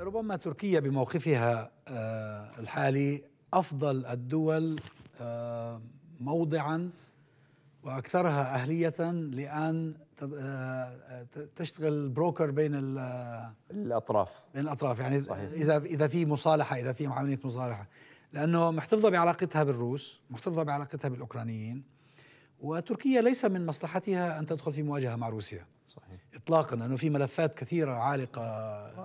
ربما تركيا بموقفها آه، الحالي افضل الدول آه، موضعا واكثرها اهليه لان آه، تشتغل بروكر بين الاطراف بين الاطراف يعني صحيح. اذا اذا في مصالحه اذا في عمليه مصالحه لانه محتفظه بعلاقتها بالروس محتفظه بعلاقتها بالاوكرانيين وتركيا ليس من مصلحتها ان تدخل في مواجهه مع روسيا صحيح. اطلاقا لانه في ملفات كثيره عالقه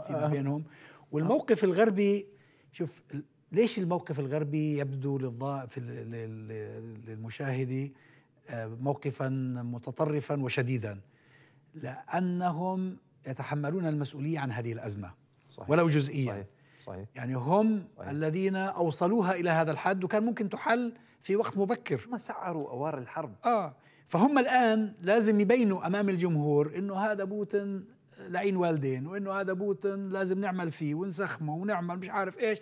فيما آه. بينهم والموقف الغربي شوف ليش الموقف الغربي يبدو للمشاهد آه، موقفا متطرفا وشديدا لانهم يتحملون المسؤوليه عن هذه الازمه صحيح. ولو جزئيا صحيح. صحيح. يعني هم صحيح. الذين اوصلوها الى هذا الحد وكان ممكن تحل في وقت مبكر ما سعروا اوار الحرب اه فهم الآن لازم يبينوا أمام الجمهور أنه هذا بوتين لعين والدين وأنه هذا بوتين لازم نعمل فيه ونسخمه ونعمل مش عارف إيش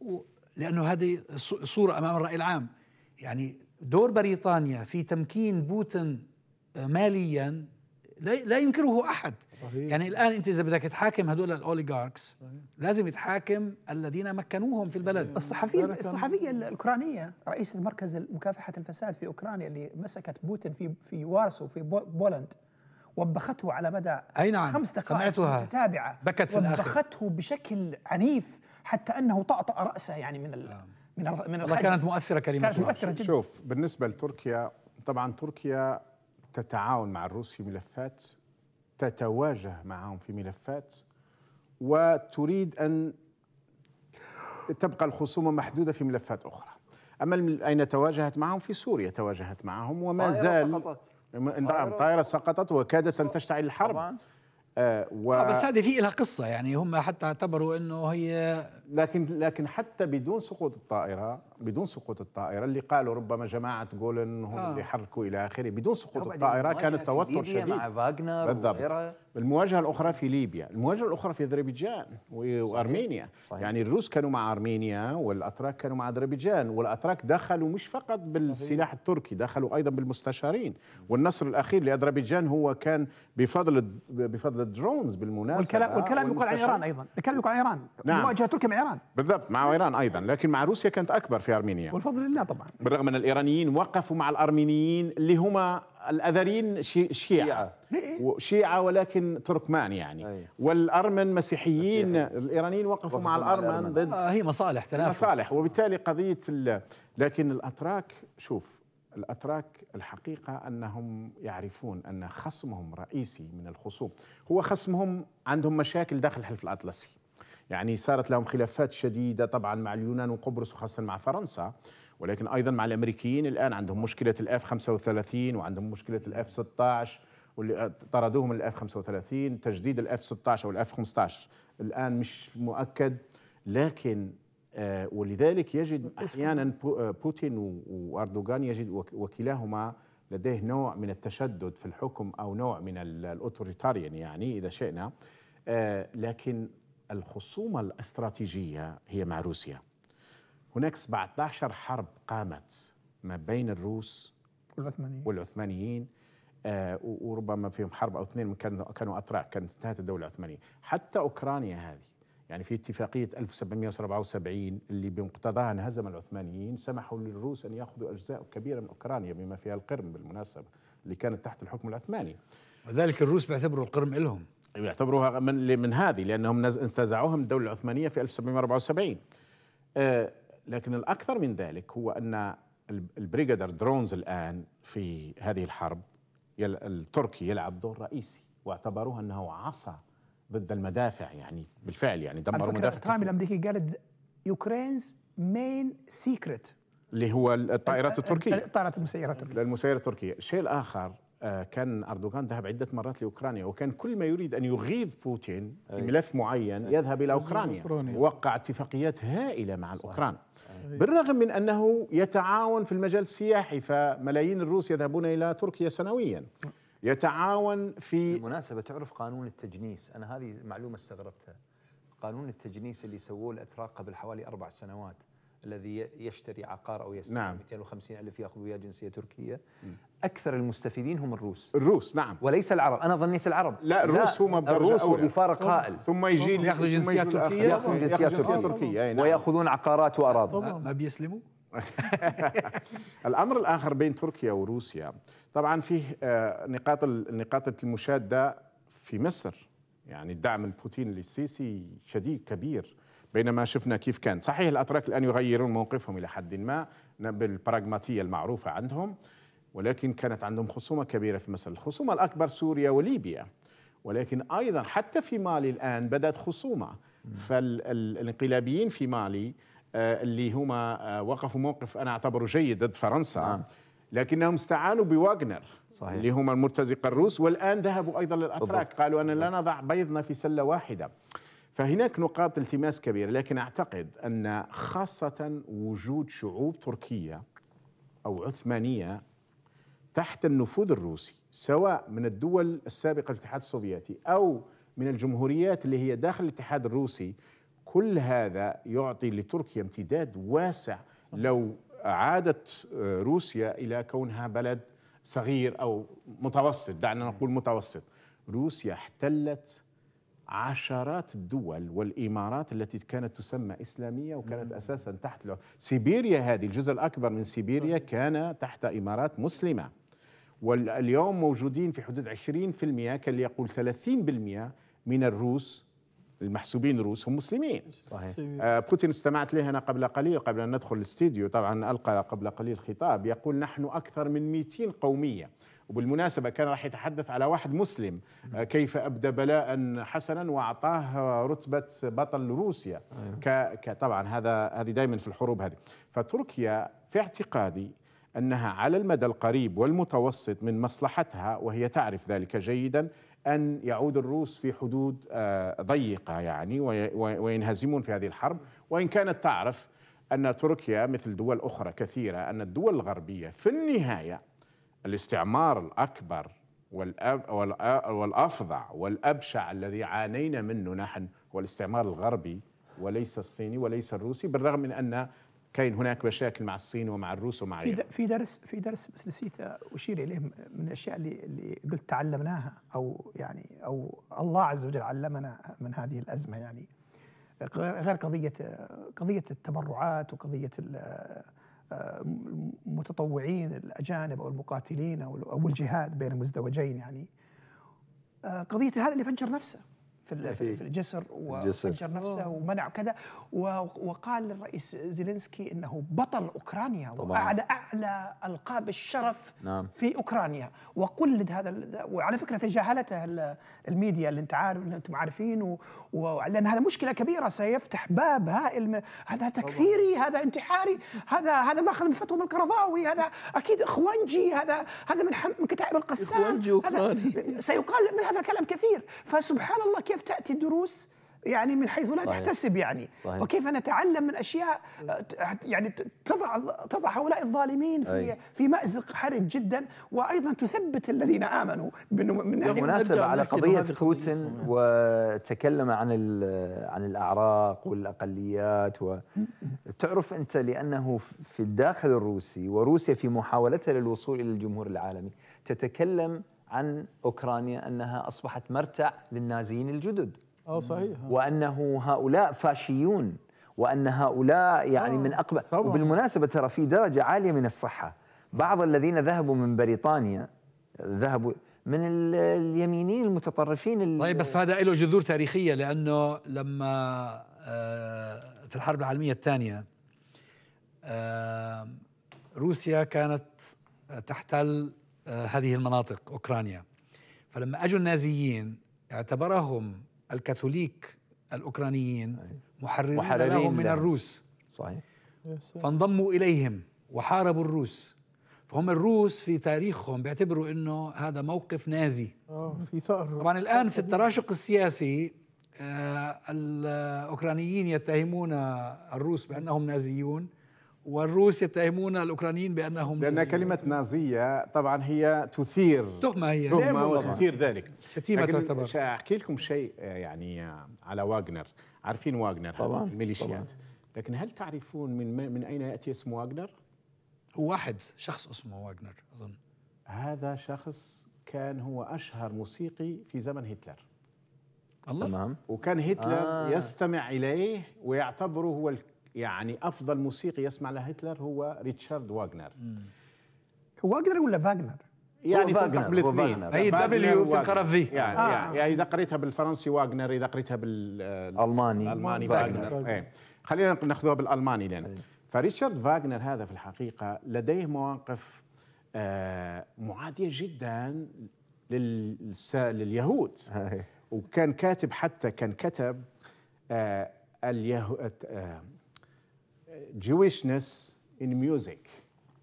و... لأنه هذه صورة أمام الرأي العام يعني دور بريطانيا في تمكين بوتين ماليا لا ينكره احد صحيح. يعني الان انت اذا بدك تحاكم هدول الاوليغاركس لازم يتحاكم الذين مكنوهم في البلد الصحفيه الصحفيه الاوكرانيه رئيسه مركز مكافحه الفساد في اوكرانيا اللي مسكت بوتين في في وارسو في بولند وبخته على مدى أي نعم خمس دقائق سمعتها متتابعة بكت في الآخر وبخته بشكل عنيف حتى أنه طأطأ رأسه يعني من ال نعم. من ال من الخجل. كانت مؤثرة كلمة كانت مؤثرة جدا شوف بالنسبة لتركيا طبعا تركيا تتعاون مع الروس في ملفات تتواجه معهم في ملفات وتريد أن تبقى الخصومة محدودة في ملفات أخرى أما أين تواجهت معهم في سوريا تواجهت معهم وما زال سقطت. نعم، طائرة سقطت وكادت أن تشتعل الحرب آه و... آه بس هذه في لها قصة يعني هم حتى اعتبروا أنه هي لكن لكن حتى بدون سقوط الطائره بدون سقوط الطائره اللي قالوا ربما جماعه جولن هم آه. اللي حركوا الى اخره بدون سقوط الطائره كان التوتر شديد مع فاغنر بالضبط المواجهه الاخرى في ليبيا المواجهه الاخرى في اذربيجان وارمينيا صحيح. يعني الروس كانوا مع ارمينيا والاتراك كانوا مع اذربيجان والاتراك دخلوا مش فقط بالسلاح التركي دخلوا ايضا بالمستشارين والنصر الاخير لاذربيجان هو كان بفضل بفضل الدرونز بالمناسبه والكلام والكلام يقول عن ايران ايضا الكلام يقول عن ايران نعم. مواجهه تركيا ايران بالضبط مع ايران ايضا لكن مع روسيا كانت اكبر في ارمينيا والفضل لله طبعا بالرغم ان الايرانيين وقفوا مع الارمينيين اللي هما الاذريين شيعة شيعة, إيه. شيعة ولكن تركمان يعني والارمن مسيحيين الايرانيين وقفوا مع الارمن ضد آه، هي مصالح تنافس مصالح وبالتالي قضيه لكن الاتراك شوف الاتراك الحقيقه انهم يعرفون ان خصمهم الرئيسي من الخصوم هو خصمهم عندهم مشاكل داخل الحلف الاطلسي يعني صارت لهم خلافات شديدة طبعا مع اليونان وقبرص وخاصة مع فرنسا ولكن أيضا مع الأمريكيين الآن عندهم مشكلة الأف 35 وعندهم مشكلة الأف 16 واللي طردوهم من الاف 35 تجديد الاف 16 او الاف 15 الان مش مؤكد لكن آه، ولذلك يجد احيانا آه، بوتين واردوغان يجد وكلاهما لديه نوع من التشدد في الحكم او نوع من الاوتوريتاريان يعني اذا شئنا آه، لكن الخصومة الاستراتيجية هي مع روسيا هناك 17 حرب قامت ما بين الروس والعثمانيين والعثمانيين آه وربما فيهم حرب او اثنين كانوا اتراك كانت انتهت الدوله العثمانيه، حتى اوكرانيا هذه يعني في اتفاقيه 1777 اللي بمقتضاها انهزم العثمانيين سمحوا للروس ان ياخذوا اجزاء كبيره من اوكرانيا بما فيها القرم بالمناسبه اللي كانت تحت الحكم العثماني. وذلك الروس بيعتبروا القرم لهم. يعتبروها من, من هذه لأنهم انتزعوها من الدولة العثمانية في 1774 آه، لكن الأكثر من ذلك هو أن البريغادر درونز الآن في هذه الحرب التركي يلعب دور رئيسي واعتبروه أنه عصى ضد المدافع يعني بالفعل يعني دمروا مدافع ترامب الأمريكي قال يوكرينز مين سيكريت اللي هو الطائرات التركيه الطائرات المسيره التركيه المسيره التركيه الشيء الاخر آه، كان أردوغان ذهب عدة مرات لأوكرانيا وكان كل ما يريد أن يغيظ بوتين في ملف معين يذهب إلى أوكرانيا وقع اتفاقيات هائلة مع الأوكران بالرغم من أنه يتعاون في المجال السياحي فملايين الروس يذهبون إلى تركيا سنويا يتعاون في بالمناسبة تعرف قانون التجنيس أنا هذه معلومة استغربتها قانون التجنيس اللي سووه الأتراك قبل حوالي أربع سنوات الذي يشتري عقار او يستلم نعم. 250 الف ياخذ وياه جنسيه تركيه م. اكثر المستفيدين هم الروس الروس نعم وليس العرب انا ظنيت العرب لا الروس هم بدرجه الروس اولى بفارق هائل ثم يجي ياخذ جنسيه تركيه ياخذ جنسيه تركيه نعم. وياخذون عقارات واراضي ما بيسلموا الامر الاخر بين تركيا وروسيا طبعا فيه آه، نقاط النقاط المشاده في مصر يعني الدعم البوتين للسيسي شديد كبير بينما شفنا كيف كان صحيح الأتراك الآن يغيرون موقفهم إلى حد ما بالبراغماتية المعروفة عندهم ولكن كانت عندهم خصومة كبيرة في مصر الخصومة الأكبر سوريا وليبيا ولكن أيضا حتى في مالي الآن بدأت خصومة فالانقلابيين في مالي آه، اللي هما آه، وقفوا موقف أنا أعتبره جيد ضد فرنسا نعم. لكنهم استعانوا بواغنر صحيح. اللي هما المرتزقة الروس والآن ذهبوا أيضا للأتراك قالوا أن لا نضع بيضنا في سلة واحدة فهناك نقاط التماس كبيرة لكن أعتقد أن خاصة وجود شعوب تركية أو عثمانية تحت النفوذ الروسي سواء من الدول السابقة الاتحاد السوفيتي أو من الجمهوريات اللي هي داخل الاتحاد الروسي كل هذا يعطي لتركيا امتداد واسع لو عادت آه، روسيا إلى كونها بلد صغير أو متوسط دعنا نقول متوسط روسيا احتلت عشرات الدول والامارات التي كانت تسمى اسلاميه وكانت مم. اساسا تحت له. سيبيريا هذه الجزء الاكبر من سيبيريا كان تحت امارات مسلمه واليوم موجودين في حدود 20% كان يقول 30% من الروس المحسوبين روس هم مسلمين صحيح آه بوتين استمعت له انا قبل قليل قبل ان ندخل الاستديو طبعا القى قبل قليل خطاب يقول نحن اكثر من 200 قوميه وبالمناسبة كان راح يتحدث على واحد مسلم آه، كيف أبدى بلاء حسنا وأعطاه رتبة بطل روسيا أيوة. طبعا هذا هذه دائما في الحروب هذه فتركيا في اعتقادي أنها على المدى القريب والمتوسط من مصلحتها وهي تعرف ذلك جيدا أن يعود الروس في حدود آه، ضيقة يعني وينهزمون في هذه الحرب وإن كانت تعرف أن تركيا مثل دول أخرى كثيرة أن الدول الغربية في النهاية الاستعمار الأكبر والأفظع والأبشع الذي عانينا منه نحن هو الاستعمار الغربي وليس الصيني وليس الروسي بالرغم من أن كاين هناك مشاكل مع الصين ومع الروس ومع في, في درس في درس بس نسيت اشير اليه من الاشياء اللي اللي قلت تعلمناها او يعني او الله عز وجل علمنا من هذه الازمه يعني غير قضيه قضيه التبرعات وقضيه المتطوعين الاجانب او المقاتلين او الجهاد بين المزدوجين يعني آه، قضيه هذا اللي فجر نفسه في في الجسر وفجر نفسه ومنع كذا وقال الرئيس زيلينسكي انه بطل اوكرانيا طبعا. واعلى اعلى القاب الشرف نعم. في اوكرانيا وقلد هذا وعلى فكره تجاهلته الميديا اللي انت عارف اللي انتم عارفين لان هذا مشكله كبيره سيفتح باب هائل هذا تكفيري طبعا. هذا انتحاري هذا هذا ماخذ من فتوى من القرضاوي هذا اكيد اخوانجي هذا هذا من, من كتائب القسام اخوانجي اوكراني سيقال من هذا الكلام كثير فسبحان الله كيف كيف تاتي دروس يعني من حيث لا صحيح. تحتسب يعني صحيح. وكيف نتعلم من اشياء آه، يعني تضع تضع هؤلاء الظالمين في أي. في مازق حرج جدا وايضا تثبت الذين امنوا من بالمناسبه على قضيه بوتين وتكلم عن عن الاعراق والاقليات وتعرف انت لانه في الداخل الروسي وروسيا في محاولتها للوصول الى الجمهور العالمي تتكلم عن أوكرانيا أنها أصبحت مرتع للنازيين الجدد آه صحيح وأنه هؤلاء فاشيون وأن هؤلاء يعني آه، من أقبل طبعا. وبالمناسبة ترى في درجة عالية من الصحة بعض الذين ذهبوا من بريطانيا ذهبوا من اليمينيين المتطرفين طيب بس هذا له جذور تاريخيه لانه لما آه، في الحرب العالميه الثانيه آه، روسيا كانت تحتل آه، هذه المناطق أوكرانيا فلما أجوا النازيين اعتبرهم الكاثوليك الأوكرانيين محررين, محررين لهم من الروس صحيح فانضموا إليهم وحاربوا الروس فهم الروس في تاريخهم بيعتبروا انه هذا موقف نازي اه في ثأر طبعا الان في التراشق السياسي آه، آه، الاوكرانيين يتهمون الروس بانهم نازيون والروس يتهمون الاوكرانيين بانهم لان كلمه كلمه نازيه طبعا هي تثير تهمه هي تهمه نعم، وتثير ذلك شتيمه تعتبر احكي لكم شيء آه، يعني آه، على واغنر عارفين واغنر طبعا الميليشيات طبعاً. لكن هل تعرفون من من اين ياتي اسم واغنر؟ هو واحد شخص اسمه واغنر اظن هذا شخص كان هو اشهر موسيقي في زمن هتلر الله تمام وكان هتلر آه. يستمع اليه ويعتبره هو يعني افضل موسيقي يسمع هتلر هو ريتشارد واغنر واغنر ولا فاغنر؟ يعني تلقى بالاثنين اي دبليو القرف في يعني آه. يعني،, يعني اذا قريتها بالفرنسي واغنر اذا قريتها آه، إيه. بالالماني الالماني فاغنر خلينا ناخذها بالالماني لان فريتشارد فاغنر هذا في الحقيقه لديه مواقف آه، معاديه جدا لليهود إيه. وكان كاتب حتى كان كتب آه، اليهود Jewishness in music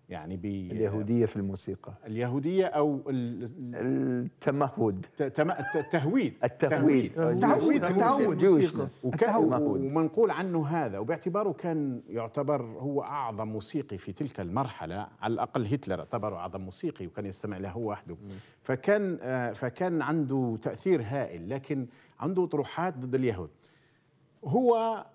يعني ب اليهوديه في الموسيقى اليهوديه او التمهد تم... التهويد التهويد التهويد التهويد ومنقول عنه هذا وباعتباره كان يعتبر هو اعظم موسيقي في تلك المرحله على الاقل هتلر اعتبره اعظم موسيقي وكان يستمع له هو وحده فكان آه، فكان عنده تاثير هائل لكن عنده طروحات ضد اليهود هو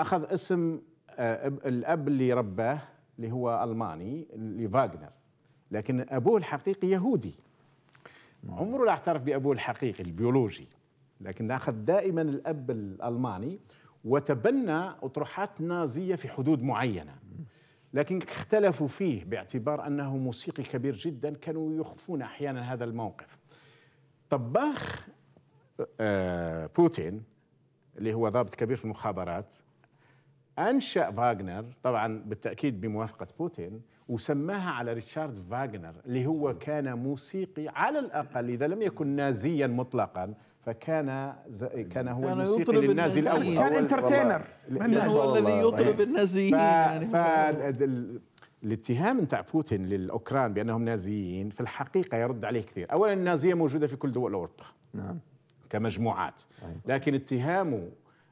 اخذ اسم آه، الاب اللي رباه اللي هو الماني لفاغنر لكن ابوه الحقيقي يهودي عمره لا اعترف بابوه الحقيقي البيولوجي لكن اخذ دائما الاب الالماني وتبنى اطروحات نازيه في حدود معينه لكن اختلفوا فيه باعتبار انه موسيقي كبير جدا كانوا يخفون احيانا هذا الموقف طباخ آه، بوتين اللي هو ضابط كبير في المخابرات أنشأ فاغنر طبعا بالتأكيد بموافقة بوتين وسماها على ريتشارد فاغنر اللي هو كان موسيقي على الأقل إذا لم يكن نازيا مطلقا فكان ز... كان هو كان الموسيقي للنازي الاول كان انترتينر هو الذي يطلب النازيين ف... يعني ف... الاتهام نتاع بوتين للاوكران بانهم نازيين في الحقيقه يرد عليه كثير، اولا النازيه موجوده في كل دول اوروبا نعم كمجموعات أيوة. لكن اتهامه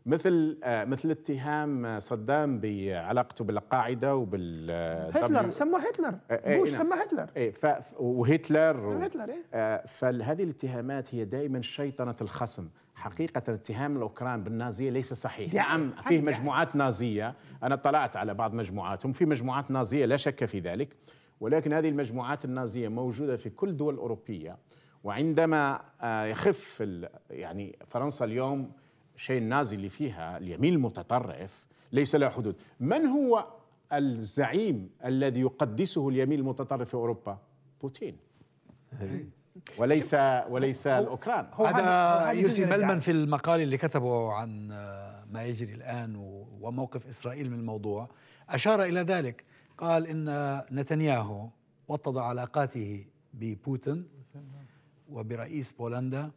مثل آه، مثل اتهام آه، صدام بعلاقته بالقاعده وبال آه، هتلر سموه هتلر بوش إيه، نعم. سماه هتلر اي ف... وهتلر هتلر ايه فهذه الاتهامات هي دائما شيطنه الخصم حقيقة اتهام الأوكران بالنازية ليس صحيح نعم فيه مجموعات نازية أنا طلعت على بعض مجموعاتهم في مجموعات نازية لا شك في ذلك ولكن هذه المجموعات النازية موجودة في كل دول أوروبية وعندما يخف يعني فرنسا اليوم شيء النازي اللي فيها اليمين المتطرف ليس له حدود من هو الزعيم الذي يقدسه اليمين المتطرف في أوروبا بوتين وليس وليس الأوكران هذا يوسي بلمن في المقال اللي كتبه عن ما يجري الآن وموقف إسرائيل من الموضوع أشار إلى ذلك قال إن نتنياهو وطد علاقاته ببوتين وبرئيس بولندا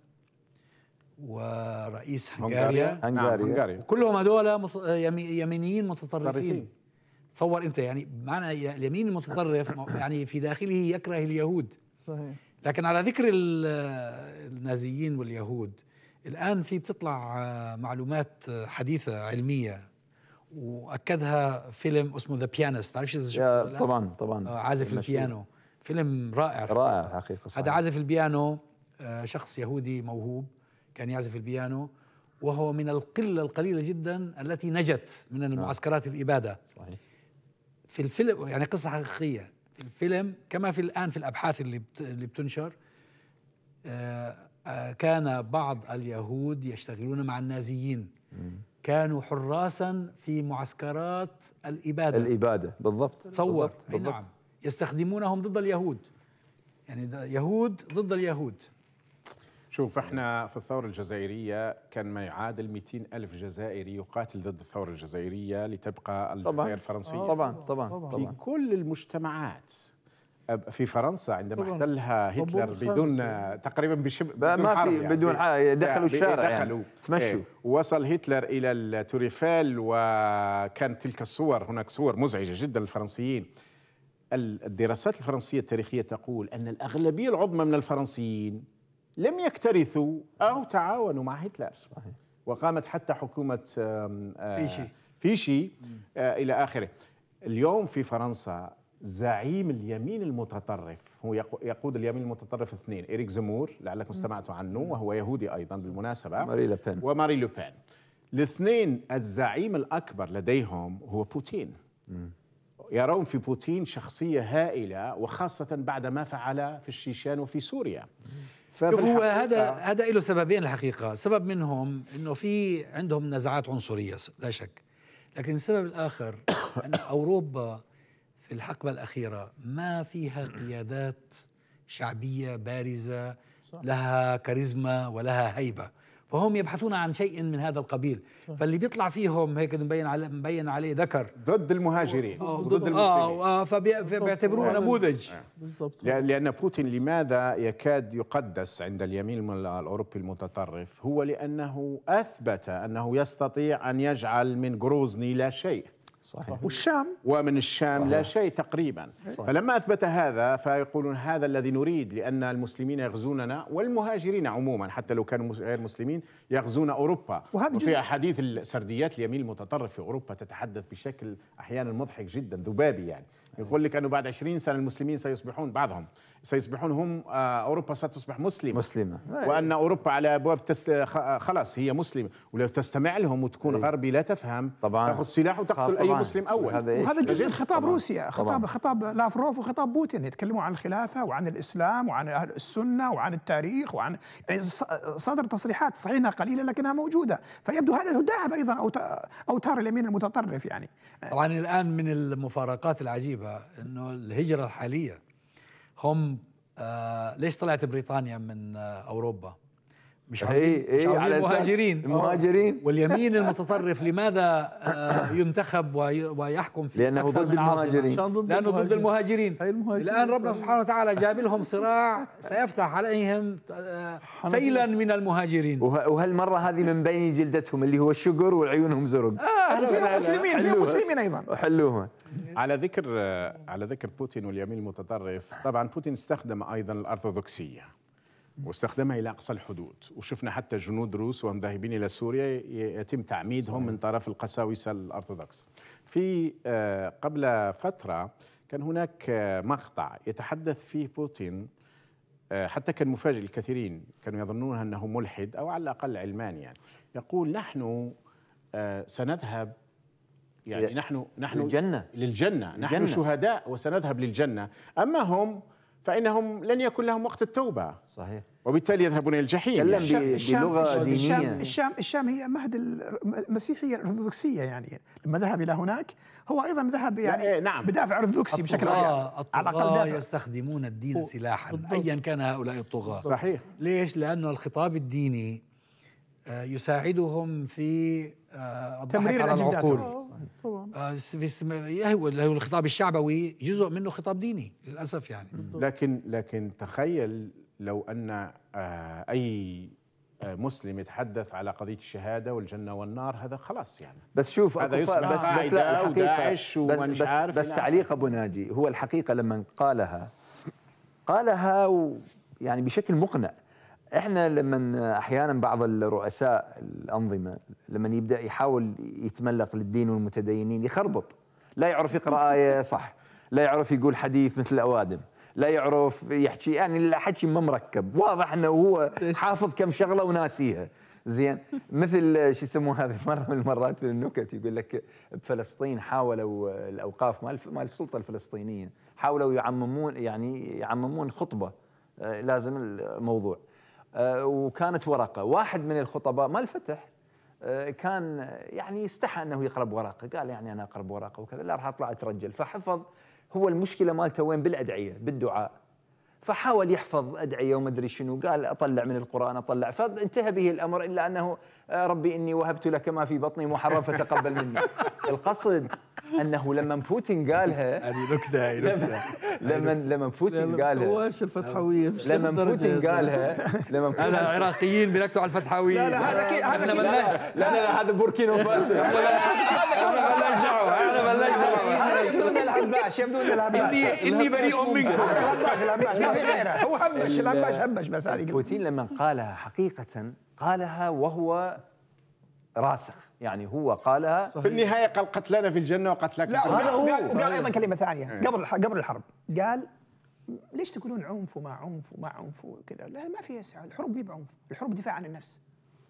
ورئيس هنغاريا نعم، هنغاريا, هنغاريا. كلهم هذول يمينيين متطرفين تصور انت يعني بمعنى اليمين المتطرف يعني في داخله يكره اليهود صحيح لكن على ذكر النازيين واليهود الان في بتطلع آه، معلومات آه، حديثه علميه واكدها فيلم اسمه ذا بيانست بعرفش اذا شفته طبعا طبعا آه، عازف البيانو فيلم رائع رائع حقيقه هذا عازف البيانو شخص يهودي موهوب كان يعزف البيانو وهو من القلة القليلة جدا التي نجت من نعم. المعسكرات الإبادة صحيح في الفيلم يعني قصة حقيقية في الفيلم كما في الآن في الأبحاث اللي اللي بتنشر آه، آه، كان بعض اليهود يشتغلون مع النازيين كانوا حراسا في معسكرات الإبادة الإبادة بالضبط تصور بالضبط. بالضبط. نعم يستخدمونهم ضد اليهود يعني يهود ضد اليهود شوف احنا في الثورة الجزائرية كان ما يعادل 200 ألف جزائري يقاتل ضد الثورة الجزائرية لتبقى الجزائر طبعًا الفرنسية طبعا طبعا طبعا في كل المجتمعات في فرنسا عندما طبعًا. احتلها هتلر بدون تقريبا بشبه ما في يعني بدون يعني دخلوا الشارع يعني. دخلوا يعني. تمشوا إيه. وصل هتلر الى التوريفال وكان تلك الصور هناك صور مزعجه جدا للفرنسيين الدراسات الفرنسيه التاريخيه تقول ان الاغلبيه العظمى من الفرنسيين لم يكترثوا أو تعاونوا مع هتلر صحيح. وقامت حتى حكومة آه، فيشي فيشي آه، إلى آخره اليوم في فرنسا زعيم اليمين المتطرف هو يقود اليمين المتطرف اثنين إريك زمور لعلكم استمعتوا عنه وهو يهودي أيضا بالمناسبة ماري لوبان وماري لوبان الاثنين الزعيم الأكبر لديهم هو بوتين يرون في بوتين شخصية هائلة وخاصة بعد ما فعل في الشيشان وفي سوريا مم. هو هذا آه. هذا له سببين الحقيقه، سبب منهم انه في عندهم نزعات عنصريه لا شك. لكن السبب الاخر ان اوروبا في الحقبه الاخيره ما فيها قيادات شعبيه بارزه لها كاريزما ولها هيبه. فهم يبحثون عن شيء من هذا القبيل فاللي بيطلع فيهم هيك مبين عليه مبين عليه ذكر ضد المهاجرين آه، ضد آه، المسلمين اه فبيعتبروه نموذج آه. بالضبط لان بوتين لماذا يكاد يقدس عند اليمين الاوروبي المتطرف هو لانه اثبت انه يستطيع ان يجعل من جروزني لا شيء صحيح. والشام ومن الشام صحيح. لا شيء تقريبا صحيح. فلما أثبت هذا فيقولون هذا الذي نريد لأن المسلمين يغزوننا والمهاجرين عموما حتى لو كانوا غير مسلمين يغزون أوروبا وهذا وفي أحاديث السرديات اليمين المتطرف في أوروبا تتحدث بشكل أحيانا مضحك جدا ذبابي يعني يقول لك أنه بعد 20 سنة المسلمين سيصبحون بعضهم سيصبحون هم آه، اوروبا ستصبح مسلمه مسلمه وان اوروبا على ابواب تس... آه، خلاص هي مسلمه ولو تستمع لهم وتكون أي. غربي لا تفهم طبعا تاخذ سلاح وتقتل اي مسلم اول وهذا جزء من خطاب طبعاً. روسيا خطاب طبعاً. خطاب لافروف وخطاب بوتين يتكلموا عن الخلافه وعن الاسلام وعن اهل السنه وعن التاريخ وعن يعني صدر تصريحات صحيح انها قليله لكنها موجوده فيبدو هذا تداعب ايضا او اوتار اليمين المتطرف يعني طبعا الان من المفارقات العجيبه انه الهجره الحاليه هم آه، ليش طلعت بريطانيا من آه، اوروبا؟ مش عاوزين ايه ايه مش على المهاجرين المهاجرين آه. واليمين المتطرف لماذا آه، ينتخب ويحكم في لانه ضد المهاجرين ضد لانه ضد المهاجرين, المهاجرين. الان ربنا سبحانه وتعالى جاب لهم صراع سيفتح عليهم آه، سيلا من المهاجرين وهالمره هذه من بين جلدتهم اللي هو الشقر وعيونهم زرق اه في مسلمين في مسلمين ايضا حلوها على ذكر على ذكر بوتين واليمين المتطرف طبعا بوتين استخدم ايضا الارثوذكسيه واستخدمها الى اقصى الحدود وشفنا حتى جنود روس وهم ذاهبين الى سوريا يتم تعميدهم من طرف القساوسه الارثوذكس في آه، قبل فتره كان هناك آه، مقطع يتحدث فيه بوتين آه، حتى كان مفاجئ للكثيرين كانوا يظنون انه ملحد او على الاقل علماني يعني يقول نحن سنذهب يعني نحن نحن للجنه للجنه نحن شهداء وسنذهب للجنه اما هم فإنهم لن يكن لهم وقت التوبة صحيح وبالتالي يذهبون إلى الجحيم الشام بلغة دينية الشام, الشام, الشام هي مهد المسيحية الأرثوذكسية يعني لما ذهب إلى هناك هو ايضا ذهب يعني إيه، نعم بدافع ارثوذكسي بشكل عام على الاقل يستخدمون الدين سلاحا ايا كان هؤلاء الطغاه صحيح ليش؟ لانه الخطاب الديني آه، يساعدهم في آه، تمرير على العقول طبعا آه هو الخطاب الشعبوي جزء منه خطاب ديني للاسف يعني لكن لكن تخيل لو ان آه، اي آه، مسلم يتحدث على قضيه الشهاده والجنه والنار هذا خلاص يعني بس شوف هذا يسمع بس بس لا الحقيقه بس بس, بس تعليق ابو ناجي هو الحقيقه لما قالها قالها يعني بشكل مقنع احنا لما احيانا بعض الرؤساء الانظمه لما يبدا يحاول يتملق للدين والمتدينين يخربط لا يعرف يقرا ايه صح لا يعرف يقول حديث مثل الاوادم لا يعرف يحكي يعني الحكي ما مركب واضح انه هو حافظ كم شغله وناسيها زين مثل شو يسموه هذه مره من المرات في النكت يقول لك بفلسطين حاولوا الاوقاف مال مال السلطه الفلسطينيه حاولوا يعممون يعني يعممون خطبه آه، لازم الموضوع آه، وكانت ورقه واحد من الخطباء ما الفتح آه، كان آه، يعني استحى انه يقرب ورقه قال يعني انا اقرب ورقه وكذا لا راح اطلع اترجل فحفظ هو المشكله مالته وين بالادعيه بالدعاء فحاول يحفظ ادعيه وما ادري شنو قال اطلع من القران اطلع فانتهى به الامر الا انه ربي اني وهبت لك ما في بطني محرم فتقبل مني القصد انه لما بوتين قالها هذه نكته هي نكته لما لما بوتين قالها سواش الفتحويه لما بوتين قالها لما انا العراقيين بيركزوا على الفتحويه لا لا هذا اكيد هذا لا لا لا هذا بوركينو فاسو احنا بنرجعوا احنا بنرجعوا بدون العباش اني اني بريء منكم هو همش العباش همش بس هذه بوتين لما قالها حقيقه قالها وهو راسخ يعني هو قالها صحيح. في النهايه قال قتلنا في الجنه وقتلك لا هذا هو قال ايضا كلمه ثانيه إيه. قبل قبل الحرب قال ليش تقولون عنف وما عنف وما عنف وكذا لا ما في يسعى الحروب مي بعنف الحروب دفاع عن النفس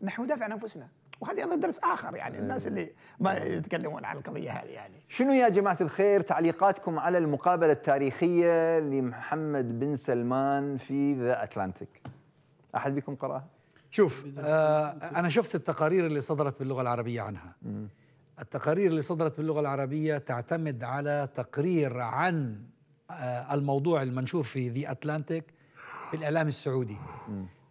نحن ندافع عن انفسنا وهذا ايضا درس اخر يعني إيه. الناس اللي ما يتكلمون عن القضيه هذه يعني شنو يا جماعه الخير تعليقاتكم على المقابله التاريخيه لمحمد بن سلمان في ذا اتلانتيك احد بكم قراها شوف آه انا شفت التقارير اللي صدرت باللغه العربيه عنها التقارير اللي صدرت باللغه العربيه تعتمد على تقرير عن آه الموضوع المنشور في ذي اتلانتيك في الاعلام السعودي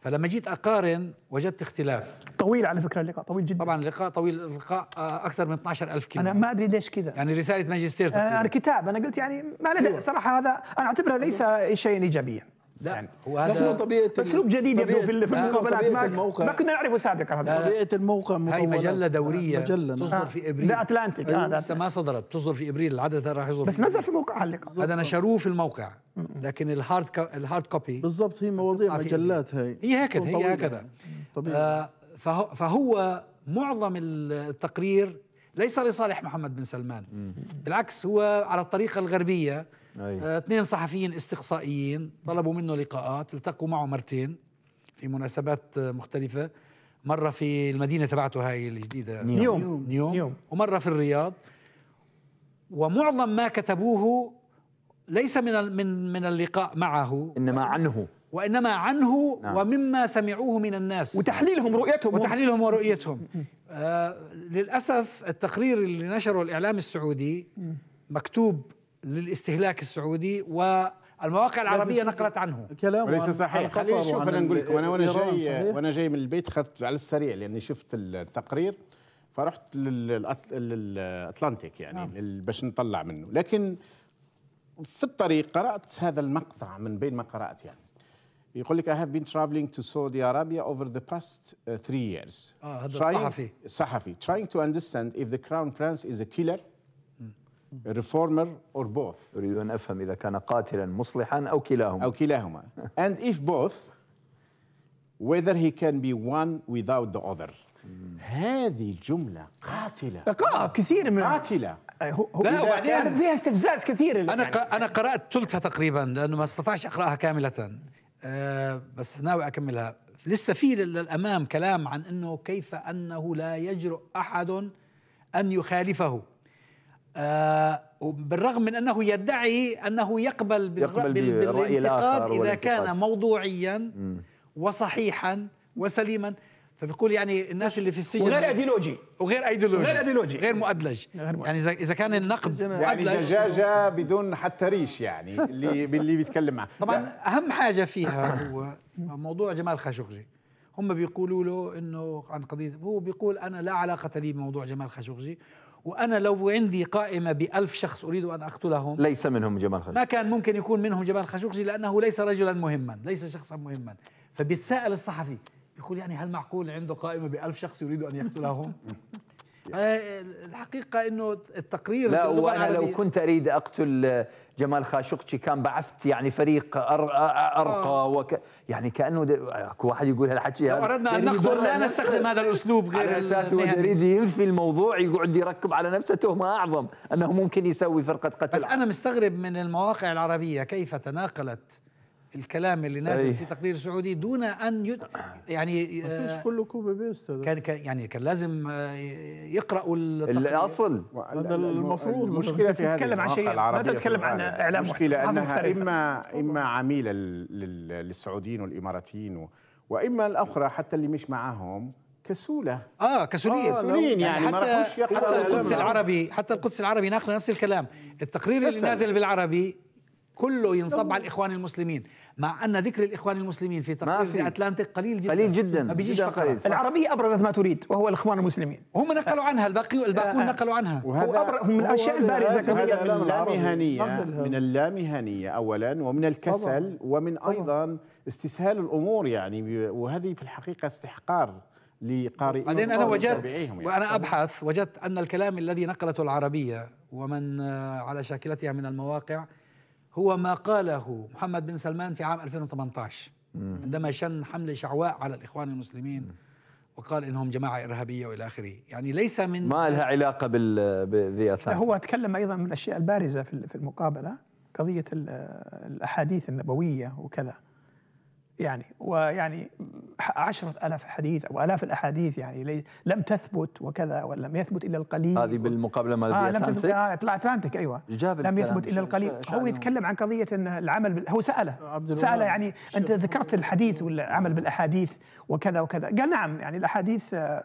فلما جيت اقارن وجدت اختلاف طويل على فكره اللقاء طويل جدا طبعا اللقاء طويل اللقاء آه، اكثر من 12000 كلمه انا ما ادري ليش كذا يعني رساله ماجستير آه، تقريبا انا كتاب انا قلت يعني ما لدي صراحه هذا انا اعتبره ليس شيئا ايجابيا لا يعني هو هذا بس هو طبيعه اسلوب جديد يبدو في المقابلات الموقع ما كنا نعرفه سابقا هذا طبيعه الموقع هي هاي مجله دوريه مجلة آه، نعم. أيوه، آه، تصدر في ابريل لا اتلانتيك أيوه. لسه ما صدرت تصدر في ابريل العدد راح يصدر بس ما زال في موقع علق هذا نشروه في الموقع لكن الهارد الهارد كوبي بالضبط هي مواضيع مجلات هي هي هكذا هي هكذا آه، فهو معظم التقرير ليس لصالح محمد بن سلمان بالعكس هو على الطريقه الغربيه اثنين آه، اثنين صحفيين استقصائيين طلبوا منه لقاءات التقوا معه مرتين في مناسبات آه، مختلفة مرة في المدينة تبعته هاي الجديدة نيوم نيوم, نيوم. نيوم. ومرة في الرياض ومعظم ما كتبوه ليس من من من اللقاء معه انما عنه وانما عنه نعم. ومما سمعوه من الناس وتحليلهم رؤيتهم وتحليلهم ورؤيتهم آه للاسف التقرير اللي نشره الاعلام السعودي مكتوب للاستهلاك السعودي والمواقع العربية نقلت عنه كلام وليس صحيح خليني شوف انا نقول لك وانا وانا جاي وانا جاي من البيت اخذت على السريع لاني شفت التقرير فرحت للاتلانتيك يعني نعم. باش نطلع منه لكن في الطريق قرات هذا المقطع من بين ما قرات يعني يقول لك I have been traveling to Saudi Arabia over the past uh, three years. آه هذا صحفي. صحفي. Trying to understand if the crown prince is a killer ريفورمر اور بوث اريد ان افهم اذا كان قاتلا مصلحا او كلاهما او كلاهما and if both whether he can be one without the other هذه الجملة قاتلة كثير من قاتلة هو لا وبعدين فيها استفزاز كثير انا يعني. انا قرات ثلثها تقريبا لانه ما استطعش اقراها كامله أه بس ناوي اكملها لسه في للامام كلام عن انه كيف انه لا يجرؤ احد ان يخالفه آه، بالرغم من انه يدعي انه يقبل, يقبل بالانتقاد اذا كان موضوعيا وصحيحا وسليما فبيقول يعني الناس اللي في السجن وغير ايديولوجي وغير ايديولوجي غير ايديولوجي غير مؤدلج يعني اذا اذا كان النقد يعني مؤدلج يعني دجاجه بدون حتى ريش يعني اللي باللي بيتكلم معه طبعا اهم حاجه فيها هو موضوع جمال خاشقجي هم بيقولوا له انه عن قضيه هو بيقول انا لا علاقه لي بموضوع جمال خاشقجي وأنا لو عندي قائمة بألف شخص أريد أن أقتلهم ليس منهم جمال خاشقجي ما كان ممكن يكون منهم جمال خاشقجي لأنه ليس رجلا مهما ليس شخصا مهما فبيتساءل الصحفي يقول يعني هل معقول عنده قائمة بألف شخص يريد أن يقتلهم آه الحقيقة أنه التقرير لا وأنا لو كنت أريد أقتل آه، جمال خاشقجي كان بعثت يعني فريق آه، آه، أرقى وك يعني كأنه اكو واحد يقول هالحكي لو أردنا أن نقدر لا نستخدم هذا الأسلوب غير على أساس هو يريد ينفي الموضوع يقعد يركب على نفسه تهمة أعظم أنه ممكن يسوي فرقة قتل بس أنا مستغرب من المواقع العربية كيف تناقلت الكلام اللي نازل أيه. في تقرير سعودي دون ان يد... يعني مفيش آه، كله كوبي بيست كان كان يعني كان لازم آه، يقراوا الاصل هذا المفروض المشكله في هذا تتكلم عن شيء ما تتكلم عن اعلام المشكله انها اما اما عميله للسعوديين والاماراتيين واما الاخرى حتى اللي مش معاهم كسوله اه كسوليه آه كسولين يعني, يعني ما حتى القدس العربي حتى القدس العربي ناقله نفس الكلام التقرير اللي نازل بالعربي كله ينصب على الاخوان المسلمين مع ان ذكر الاخوان المسلمين في تقرير اتلانتيك قليل جدا قليل جدا ما بيجيش فقط العربيه ابرزت ما تريد وهو الاخوان المسلمين هم نقلوا عنها الباقي الباقون آه، آه. نقلوا عنها وهذا من الاشياء البارزه كمان من اللامهنيه من اللامهنيه اولا ومن الكسل طبعا. ومن ايضا طبعا. استسهال الامور يعني وهذه في الحقيقه استحقار لقارئ بعدين انا وجدت يعني. وانا ابحث وجدت ان الكلام الذي نقلته العربيه ومن آه، على شاكلتها من المواقع هو ما قاله محمد بن سلمان في عام 2018 عندما شن حملة شعواء على الإخوان المسلمين وقال انهم جماعه ارهابيه والى اخره، يعني ليس من ما لها علاقه بال هو تكلم ايضا من الاشياء البارزه في المقابله قضيه الاحاديث النبويه وكذا يعني ويعني عشرة ألاف حديث أو ألاف الأحاديث يعني لم تثبت وكذا ولم يثبت إلا القليل هذه بالمقابلة ما آه لم تثبت آه، أتلانتيك أيوة جاب لم يثبت إلا القليل هو يتكلم عن قضية أن العمل بال... هو سأله سأله يعني أنت ذكرت الحديث والعمل بالأحاديث وكذا وكذا قال نعم يعني الأحاديث آه،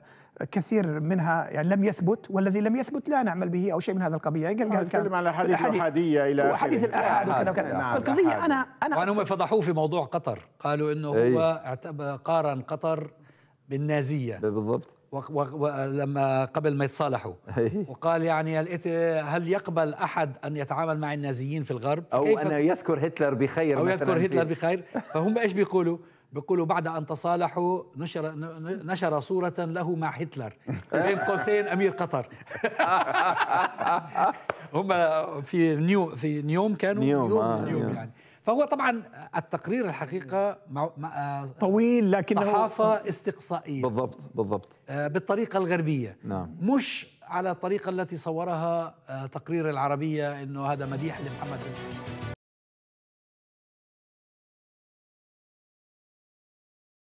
كثير منها يعني لم يثبت والذي لم يثبت لا نعمل به او شيء من هذا القبيل يعني قال نتكلم آه، على حديث الاحاديه الى اخره احاديث الاحاد آه، نعم, نعم، القضيه نعم. انا انا وانهم فضحوه في موضوع قطر قالوا انه هو إيه. قارن قطر بالنازيه إيه، بالضبط ولما قبل ما يتصالحوا إيه. وقال يعني هل يقبل احد ان يتعامل مع النازيين في الغرب او ان يذكر هتلر بخير او يذكر هتلر بخير فهم ايش بيقولوا بيقولوا بعد ان تصالحوا نشر نشر صوره له مع هتلر بين قوسين امير قطر هم في نيو في نيوم كانوا نيوم, نيوم, آه نيوم يعني فهو طبعا التقرير الحقيقه مع مع طويل لكن صحافه استقصائيه بالضبط بالضبط آه، بالطريقه الغربيه نعم مش على الطريقه التي صورها آه، تقرير العربيه انه هذا مديح لمحمد بن